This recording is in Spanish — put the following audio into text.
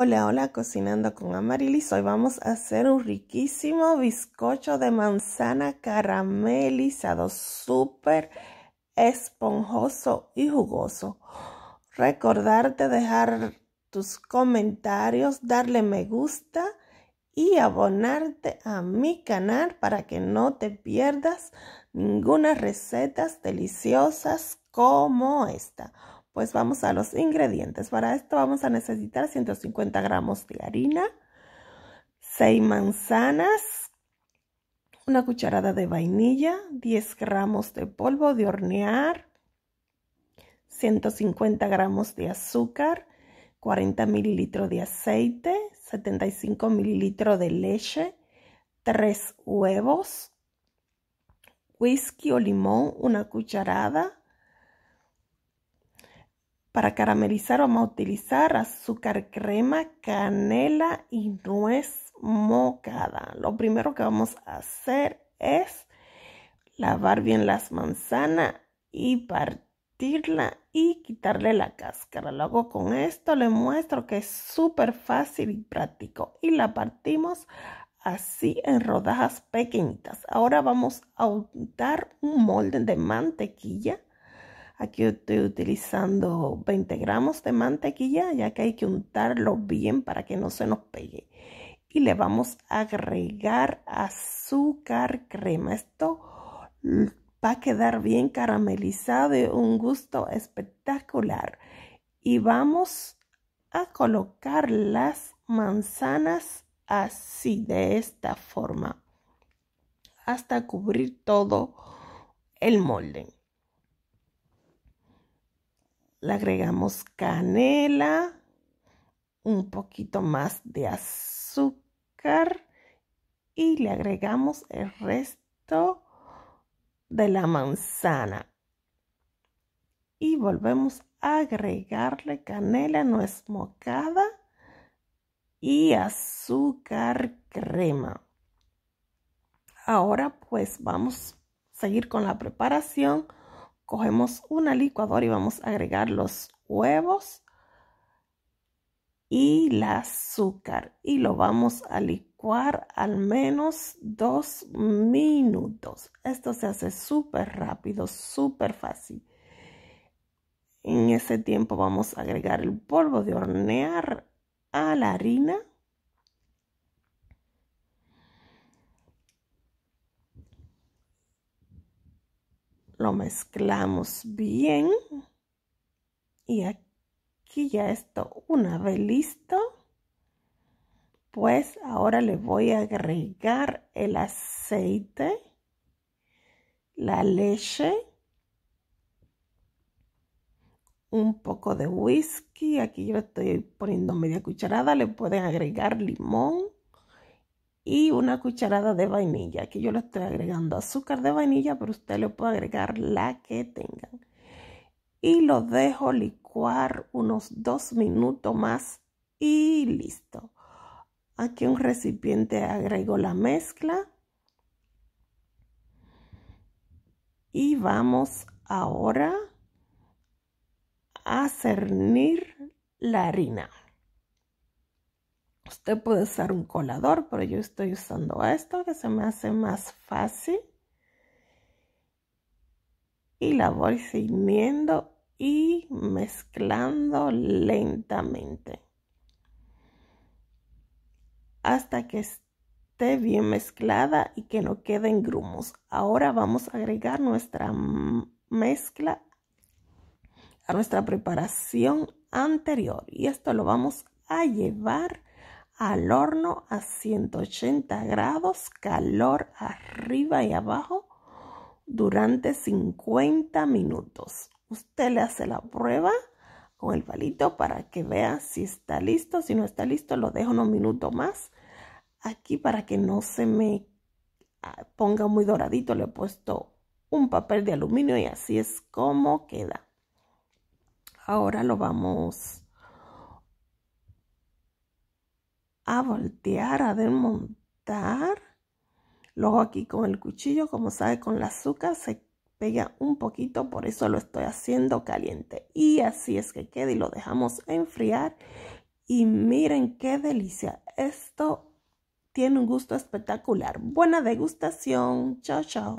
Hola, hola, cocinando con Amarilis. Hoy vamos a hacer un riquísimo bizcocho de manzana caramelizado, súper esponjoso y jugoso. Recordarte dejar tus comentarios, darle me gusta y abonarte a mi canal para que no te pierdas ninguna receta deliciosas como esta. Pues vamos a los ingredientes. Para esto vamos a necesitar 150 gramos de harina, 6 manzanas, una cucharada de vainilla, 10 gramos de polvo de hornear, 150 gramos de azúcar, 40 mililitros de aceite, 75 mililitros de leche, 3 huevos, whisky o limón, una cucharada, para caramelizar vamos a utilizar azúcar crema, canela y nuez mocada. Lo primero que vamos a hacer es lavar bien las manzanas y partirla y quitarle la cáscara. Luego con esto le muestro que es súper fácil y práctico y la partimos así en rodajas pequeñitas. Ahora vamos a untar un molde de mantequilla Aquí estoy utilizando 20 gramos de mantequilla, ya que hay que untarlo bien para que no se nos pegue. Y le vamos a agregar azúcar crema. Esto va a quedar bien caramelizado y un gusto espectacular. Y vamos a colocar las manzanas así, de esta forma, hasta cubrir todo el molde. Le agregamos canela, un poquito más de azúcar y le agregamos el resto de la manzana. Y volvemos a agregarle canela nuez mocada y azúcar crema. Ahora pues vamos a seguir con la preparación Cogemos una licuadora y vamos a agregar los huevos y el azúcar y lo vamos a licuar al menos dos minutos. Esto se hace súper rápido, súper fácil. En ese tiempo vamos a agregar el polvo de hornear a la harina Lo mezclamos bien. Y aquí ya esto, una vez listo, pues ahora le voy a agregar el aceite, la leche, un poco de whisky. Aquí yo estoy poniendo media cucharada. Le pueden agregar limón y una cucharada de vainilla. que yo le estoy agregando azúcar de vainilla, pero usted le puede agregar la que tengan. Y lo dejo licuar unos dos minutos más y listo. Aquí un recipiente agrego la mezcla. Y vamos ahora a cernir la harina. Usted puede usar un colador, pero yo estoy usando esto que se me hace más fácil. Y la voy cimiendo y mezclando lentamente. Hasta que esté bien mezclada y que no queden grumos. Ahora vamos a agregar nuestra mezcla a nuestra preparación anterior. Y esto lo vamos a llevar al horno a 180 grados, calor arriba y abajo durante 50 minutos. Usted le hace la prueba con el palito para que vea si está listo. Si no está listo, lo dejo unos minutos más aquí para que no se me ah, ponga muy doradito. Le he puesto un papel de aluminio y así es como queda. Ahora lo vamos a voltear, a desmontar. Luego aquí con el cuchillo, como sabe, con la azúcar se pega un poquito, por eso lo estoy haciendo caliente. Y así es que queda y lo dejamos enfriar. Y miren qué delicia. Esto tiene un gusto espectacular. Buena degustación. Chao, chao.